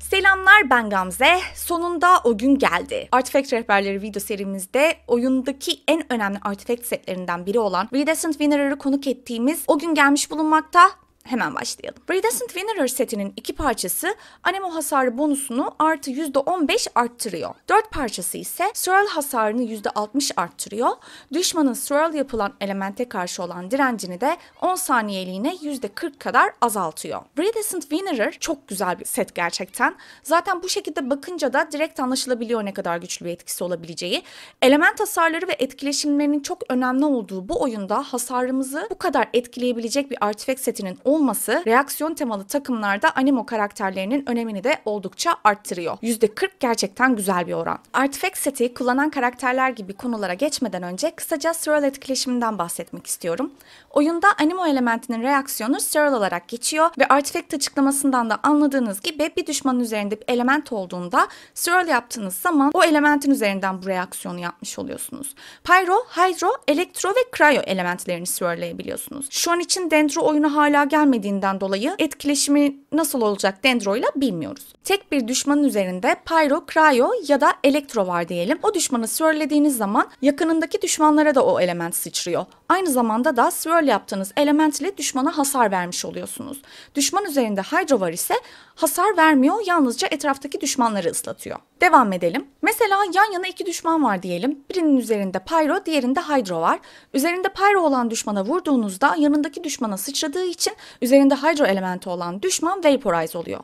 Selamlar ben Gamze. Sonunda o gün geldi. Artifact Rehberleri video serimizde oyundaki en önemli artifact setlerinden biri olan Redescent Winner'ı konuk ettiğimiz o gün gelmiş bulunmakta hemen başlayalım. Bridescent Winner setinin iki parçası animo hasarı bonusunu artı %15 arttırıyor. Dört parçası ise swirl hasarını %60 arttırıyor. Düşmanın swirl yapılan elemente karşı olan direncini de 10 saniyeliğine %40 kadar azaltıyor. Bridescent Winner çok güzel bir set gerçekten. Zaten bu şekilde bakınca da direkt anlaşılabiliyor ne kadar güçlü bir etkisi olabileceği. Element hasarları ve etkileşimlerinin çok önemli olduğu bu oyunda hasarımızı bu kadar etkileyebilecek bir artifact setinin olmaması olması reaksiyon temalı takımlarda animo karakterlerinin önemini de oldukça arttırıyor. %40 gerçekten güzel bir oran. Artifact seti kullanan karakterler gibi konulara geçmeden önce kısaca Serial etkileşiminden bahsetmek istiyorum. Oyunda animo elementinin reaksiyonu Serial olarak geçiyor ve Artifact açıklamasından da anladığınız gibi bir düşmanın üzerinde bir element olduğunda Serial yaptığınız zaman o elementin üzerinden bu reaksiyonu yapmış oluyorsunuz. Pyro, Hydro, Elektro ve Cryo elementlerini Swirl'layabiliyorsunuz. Şu an için Dendro oyunu hala gel gelmediğinden dolayı etkileşimi nasıl olacak dendroyla bilmiyoruz. Tek bir düşmanın üzerinde pyro, cryo ya da elektro var diyelim. O düşmanı swirlediğiniz zaman yakınındaki düşmanlara da o element sıçrıyor. Aynı zamanda da swirl yaptığınız element ile düşmana hasar vermiş oluyorsunuz. Düşman üzerinde hydro var ise hasar vermiyor yalnızca etraftaki düşmanları ıslatıyor. Devam edelim. Mesela yan yana iki düşman var diyelim. Birinin üzerinde pyro, diğerinde hydro var. Üzerinde pyro olan düşmana vurduğunuzda yanındaki düşmana sıçradığı için üzerinde hydro elementi olan düşman vaporize oluyor.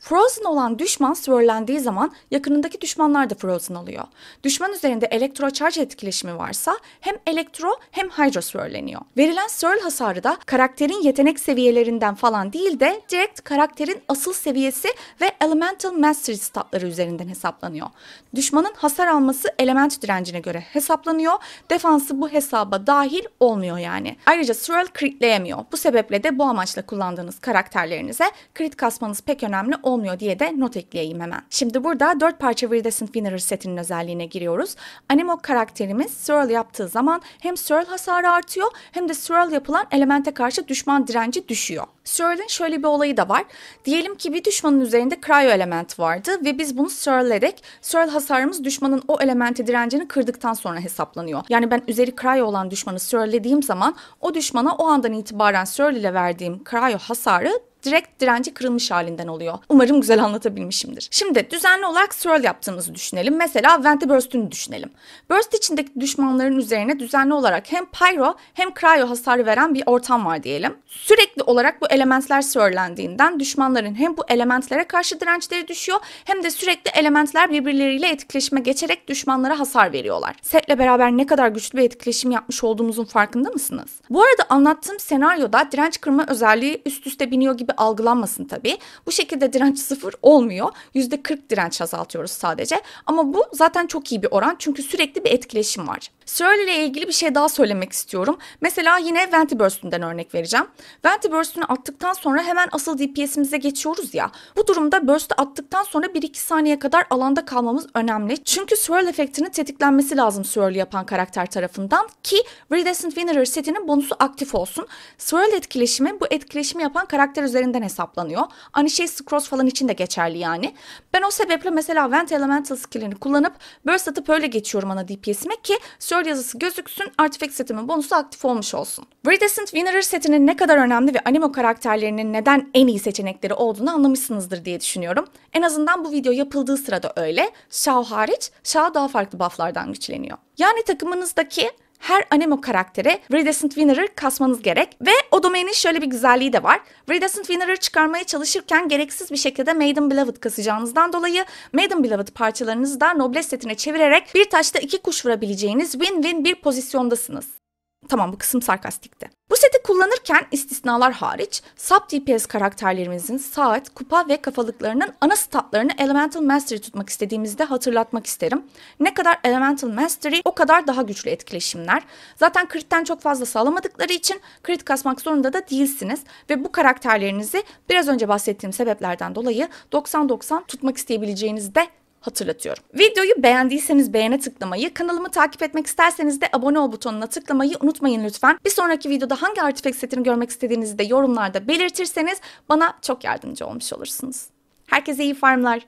Frozen olan düşman swirlendiği zaman yakınındaki düşmanlar da frozen oluyor. Düşman üzerinde elektro elektroçarj etkileşimi varsa hem elektro hem hydro swirleniyor. Verilen swirl hasarı da karakterin yetenek seviyelerinden falan değil de direkt karakterin asıl seviyesi ve elemental mastery statları üzerinden hesaplanıyor. Düşmanın hasar alması element direncine göre hesaplanıyor. Defansı bu hesaba dahil olmuyor yani. Ayrıca swirl critleyemiyor. Bu sebeple de bu amaçla kullandığınız karakterlerinize crit kasmanız pek önemli önemli olmuyor diye de not ekleyeyim hemen. Şimdi burada 4 parça Viridescent Finnerer setinin özelliğine giriyoruz. Anemo karakterimiz swirl yaptığı zaman hem swirl hasarı artıyor hem de swirl yapılan elemente karşı düşman direnci düşüyor. Swirl'in şöyle bir olayı da var. Diyelim ki bir düşmanın üzerinde cryo element vardı ve biz bunu swirl'lerek swirl hasarımız düşmanın o elemente direncini kırdıktan sonra hesaplanıyor. Yani ben üzeri cryo olan düşmanı swirl'lediğim zaman o düşmana o andan itibaren swirl ile verdiğim cryo hasarı direkt direnci kırılmış halinden oluyor. Umarım güzel anlatabilmişimdir. Şimdi düzenli olarak swirl yaptığımızı düşünelim. Mesela Burst'ünü düşünelim. Burst içindeki düşmanların üzerine düzenli olarak hem pyro hem cryo hasarı veren bir ortam var diyelim. Sürekli olarak bu elementler swirlendiğinden düşmanların hem bu elementlere karşı dirençleri düşüyor hem de sürekli elementler birbirleriyle etkileşime geçerek düşmanlara hasar veriyorlar. Setle beraber ne kadar güçlü bir etkileşim yapmış olduğumuzun farkında mısınız? Bu arada anlattığım senaryoda direnç kırma özelliği üst üste biniyor gibi gibi algılanmasın tabii. Bu şekilde direnç sıfır olmuyor. Yüzde 40 direnç azaltıyoruz sadece. Ama bu zaten çok iyi bir oran çünkü sürekli bir etkileşim var. Searle ile ilgili bir şey daha söylemek istiyorum. Mesela yine Ventiburst'ünden örnek vereceğim. Ventiburst'ünü attıktan sonra hemen asıl DPS'imize geçiyoruz ya. Bu durumda burst'ü attıktan sonra 1-2 saniye kadar alanda kalmamız önemli. Çünkü swirl efektinin tetiklenmesi lazım swirl yapan karakter tarafından ki Redescent Winner setinin bonusu aktif olsun. Swirl etkileşimi bu etkileşimi yapan karakter üzerinde üzerinden hesaplanıyor. Aynı hani şey Scrolls falan için de geçerli yani. Ben o sebeple mesela Vent Elemental skillini kullanıp burst atıp öyle geçiyorum ana DPS'ime ki Sword yazısı gözüksün, artifact setimin bonusu aktif olmuş olsun. Iridescent Winner setinin ne kadar önemli ve animo karakterlerinin neden en iyi seçenekleri olduğunu anlamışsınızdır diye düşünüyorum. En azından bu video yapıldığı sırada öyle. Shao hariç, Shao daha farklı bufflardan güçleniyor. Yani takımınızdaki her Anemo karaktere Iridescent Winner'ı kasmanız gerek. Ve o domainin şöyle bir güzelliği de var. Iridescent Winner'ı çıkarmaya çalışırken gereksiz bir şekilde Maiden Beloved kasacağınızdan dolayı Maiden Beloved parçalarınızı da Noblesse setine çevirerek bir taşta iki kuş vurabileceğiniz win-win bir pozisyondasınız. Tamam bu kısım sarkastikti. Seti kullanırken istisnalar hariç sub-DPS karakterlerimizin saat, kupa ve kafalıklarının ana statlarını Elemental Mastery tutmak istediğimizde hatırlatmak isterim. Ne kadar Elemental Mastery o kadar daha güçlü etkileşimler. Zaten kritten çok fazla sağlamadıkları için krit kasmak zorunda da değilsiniz ve bu karakterlerinizi biraz önce bahsettiğim sebeplerden dolayı 90-90 tutmak isteyebileceğinizde hatırlatıyorum. Videoyu beğendiyseniz beğene tıklamayı, kanalımı takip etmek isterseniz de abone ol butonuna tıklamayı unutmayın lütfen. Bir sonraki videoda hangi artifek setini görmek istediğinizi de yorumlarda belirtirseniz bana çok yardımcı olmuş olursunuz. Herkese iyi farmlar.